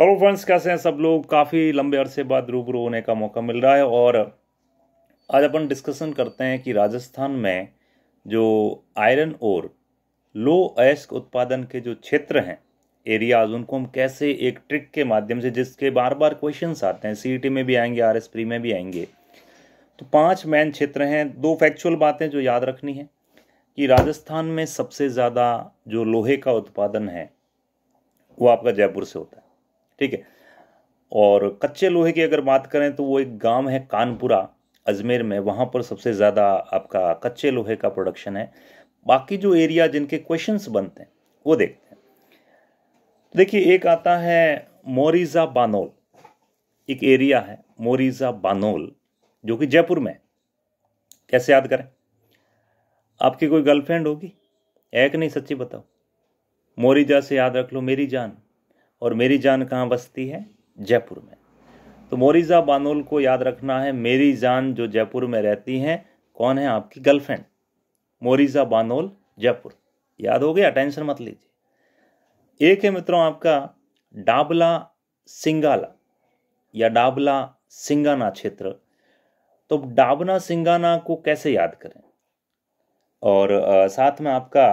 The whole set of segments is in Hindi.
हेलो फ्रेंड्स कैसे हैं सब लोग काफ़ी लंबे अरसे बाद रूबरू होने का मौका मिल रहा है और आज अपन डिस्कशन करते हैं कि राजस्थान में जो आयरन और लो अयस्क उत्पादन के जो क्षेत्र हैं एरियाज उनको हम कैसे एक ट्रिक के माध्यम से जिसके बार बार क्वेश्चन आते हैं सी e में भी आएंगे आर में भी आएंगे तो पाँच मेन क्षेत्र हैं दो फैक्चुअल बातें जो याद रखनी है कि राजस्थान में सबसे ज़्यादा जो लोहे का उत्पादन है वो आपका जयपुर से होता है ठीक है और कच्चे लोहे की अगर बात करें तो वो एक गांव है कानपुरा अजमेर में वहाँ पर सबसे ज़्यादा आपका कच्चे लोहे का प्रोडक्शन है बाकी जो एरिया जिनके क्वेश्चंस बनते हैं वो देखते हैं देखिए एक आता है मोरिज़ा बानोल एक एरिया है मोरिज़ा बानोल जो कि जयपुर में कैसे याद करें आपकी कोई गर्लफ्रेंड होगी एक नहीं सच्ची बताओ मोरिजा से याद रख लो मेरी जान और मेरी जान कहाँ बसती है जयपुर में तो मोरिज़ा बानोल को याद रखना है मेरी जान जो जयपुर में रहती हैं कौन है आपकी गर्लफ्रेंड मोरिज़ा बानोल जयपुर याद हो गया टेंशन मत लीजिए एक है मित्रों आपका डाबला सिंगाला या डाबला सिंगाना क्षेत्र तो डाबना सिंगाना को कैसे याद करें और साथ में आपका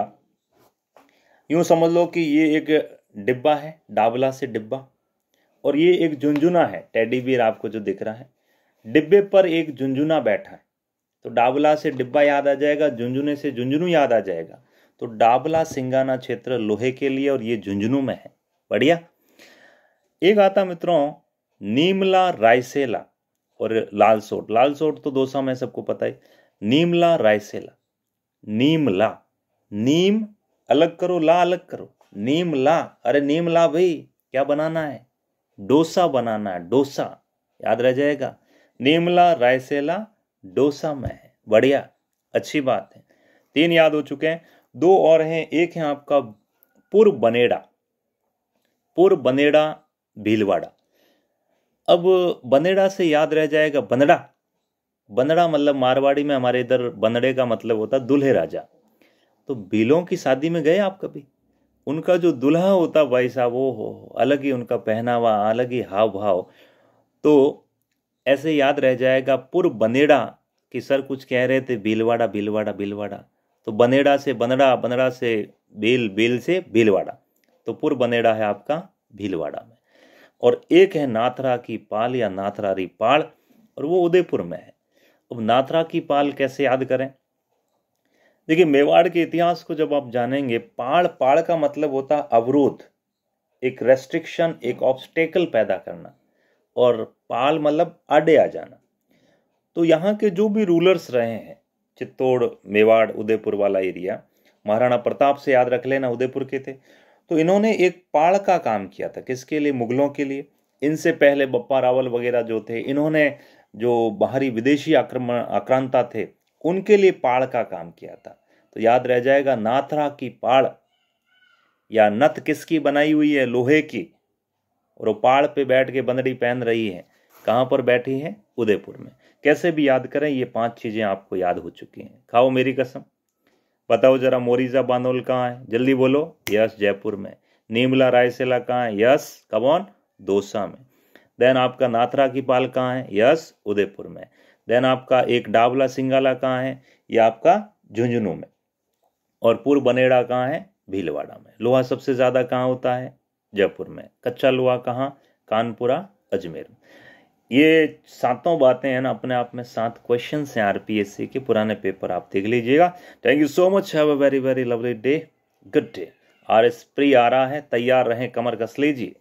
यूं समझ लो कि ये एक डिब्बा है डाबला से डिब्बा और ये एक झुंझुना है टेडी बियर आपको जो दिख रहा है डिब्बे पर एक झुंझुना बैठा है तो डाबला से डिब्बा याद आ जाएगा झुंझुने से झुंझुनू याद आ जाएगा तो डाबला सिंगाना क्षेत्र लोहे के लिए और ये झुंझुनू में है बढ़िया एक आता मित्रों नीमला रायसेला और लालसोट लालसोट तो दो में सबको पता है नीमला रायसेला नीमला नीम अलग करो ला अलग करो नीम ला अरे नीम ला भाई क्या बनाना है डोसा बनाना है डोसा याद रह जाएगा नीमला रायसेला डोसा में है बढ़िया अच्छी बात है तीन याद हो चुके हैं दो और हैं एक है आपका पुर बनेड़ा पूर्व बनेड़ा भीलवाड़ा अब बनेड़ा से याद रह जाएगा बनड़ा बनड़ा मतलब मारवाड़ी में हमारे इधर बनड़े का मतलब होता है दूल्हे राजा तो भीलों की शादी में गए आप कभी उनका जो दुल्हा होता भाई साहब वो हो अलग ही उनका पहनावा अलग ही हाव भाव तो ऐसे याद रह जाएगा पुर बनेड़ा कि सर कुछ कह रहे थे भीलवाड़ा भीलवाड़ा भीलवाड़ा तो बनेड़ा से बनड़ा बनड़ा से बेल बेल से भीलवाड़ा तो पुर बनेड़ा है आपका भीलवाड़ा में और एक है नाथरा की पाल या नाथरारी पाल और वो उदयपुर में है अब नाथरा की पाल कैसे याद करें देखिए मेवाड़ के इतिहास को जब आप जानेंगे पाड़ पाड़ का मतलब होता है अवरोध एक रेस्ट्रिक्शन एक ऑब्स्टेकल पैदा करना और पाल मतलब आडे आ जाना तो यहाँ के जो भी रूलर्स रहे हैं चित्तौड़ मेवाड़ उदयपुर वाला एरिया महाराणा प्रताप से याद रख लेना उदयपुर के थे तो इन्होंने एक पाड़ का काम किया था किसके लिए मुगलों के लिए इनसे पहले बप्पा रावल वगैरह जो थे इन्होंने जो बाहरी विदेशी आक्रमण आक्रांता थे उनके लिए पाड़ का काम किया था तो याद रह जाएगा नाथरा की पाड़ या नथ किसकी बनाई हुई है लोहे की और वो पाड़ पे बैठ के बंदड़ी पहन रही है कहाँ पर बैठी है उदयपुर में कैसे भी याद करें ये पांच चीज़ें आपको याद हो चुकी हैं खाओ मेरी कसम बताओ जरा मोरीजा बानोल कहाँ है जल्दी बोलो यस जयपुर में नीमला रायसेला कहाँ है यस कबौन दोसा में देन आपका नाथरा की पाल कहाँ है यस उदयपुर में देन आपका एक डाबला सिंगाला कहाँ है ये आपका झुंझुनू में और पूर्व बनेड़ा कहाँ है भीलवाड़ा में लोहा सबसे ज़्यादा कहाँ होता है जयपुर में कच्चा लोहा कहाँ कानपुरा अजमेर ये सातों बातें हैं ना अपने आप में सात क्वेश्चन हैं आरपीएससी के पुराने पेपर आप देख लीजिएगा thank you so much have a very very lovely day good day R S pre आ रहा है तैयार रहें कमर कस लीजिए